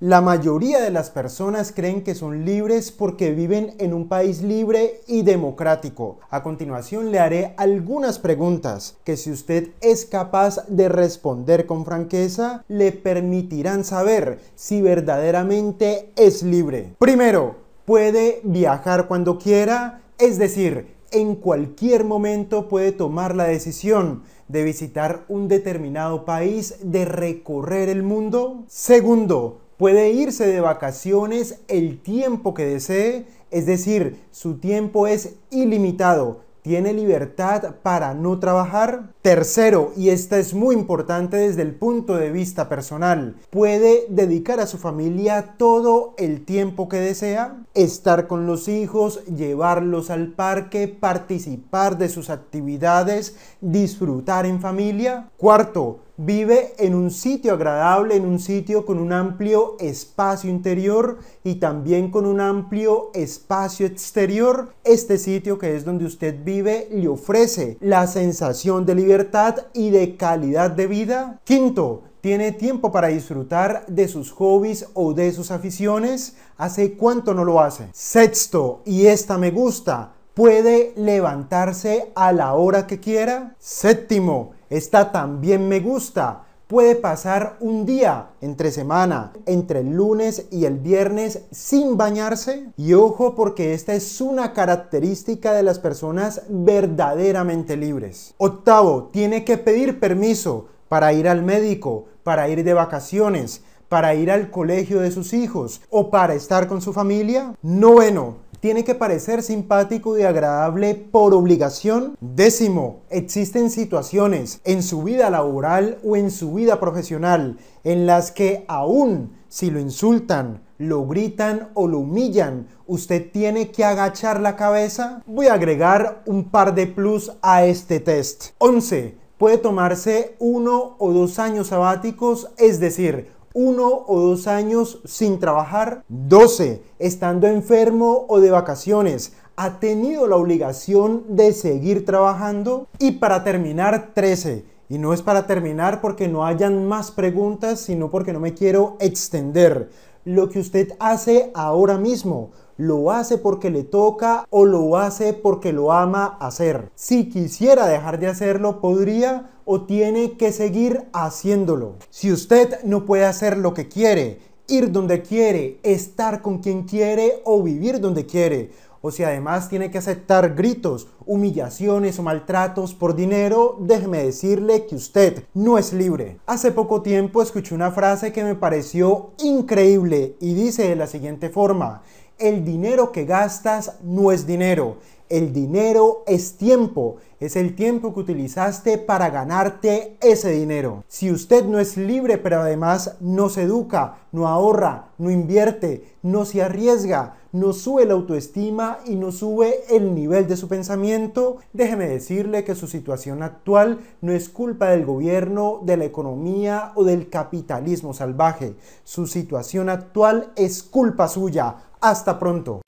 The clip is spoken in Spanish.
La mayoría de las personas creen que son libres porque viven en un país libre y democrático. A continuación le haré algunas preguntas que si usted es capaz de responder con franqueza, le permitirán saber si verdaderamente es libre. Primero, puede viajar cuando quiera, es decir, en cualquier momento puede tomar la decisión de visitar un determinado país, de recorrer el mundo. Segundo, Puede irse de vacaciones el tiempo que desee, es decir, su tiempo es ilimitado. Tiene libertad para no trabajar. Tercero, y esta es muy importante desde el punto de vista personal, puede dedicar a su familia todo el tiempo que desea, estar con los hijos, llevarlos al parque, participar de sus actividades, disfrutar en familia. Cuarto, Vive en un sitio agradable, en un sitio con un amplio espacio interior y también con un amplio espacio exterior. Este sitio que es donde usted vive le ofrece la sensación de libertad y de calidad de vida. Quinto, ¿Tiene tiempo para disfrutar de sus hobbies o de sus aficiones? ¿Hace cuánto no lo hace? Sexto, y esta me gusta, puede levantarse a la hora que quiera. Séptimo, esta también me gusta. Puede pasar un día entre semana, entre el lunes y el viernes sin bañarse. Y ojo porque esta es una característica de las personas verdaderamente libres. Octavo, tiene que pedir permiso para ir al médico, para ir de vacaciones, para ir al colegio de sus hijos o para estar con su familia. Noveno, tiene que parecer simpático y agradable por obligación. Décimo, existen situaciones en su vida laboral o en su vida profesional en las que aún si lo insultan, lo gritan o lo humillan, usted tiene que agachar la cabeza. Voy a agregar un par de plus a este test. 11. Puede tomarse uno o dos años sabáticos, es decir, uno o dos años sin trabajar, 12 estando enfermo o de vacaciones, ha tenido la obligación de seguir trabajando y para terminar 13. Y no es para terminar porque no hayan más preguntas, sino porque no me quiero extender. Lo que usted hace ahora mismo, lo hace porque le toca o lo hace porque lo ama hacer. Si quisiera dejar de hacerlo, podría o tiene que seguir haciéndolo. Si usted no puede hacer lo que quiere, ir donde quiere, estar con quien quiere o vivir donde quiere, o si además tiene que aceptar gritos, humillaciones o maltratos por dinero, déjeme decirle que usted no es libre. Hace poco tiempo escuché una frase que me pareció increíble y dice de la siguiente forma, el dinero que gastas no es dinero. El dinero es tiempo, es el tiempo que utilizaste para ganarte ese dinero. Si usted no es libre, pero además no se educa, no ahorra, no invierte, no se arriesga, no sube la autoestima y no sube el nivel de su pensamiento, déjeme decirle que su situación actual no es culpa del gobierno, de la economía o del capitalismo salvaje. Su situación actual es culpa suya. Hasta pronto.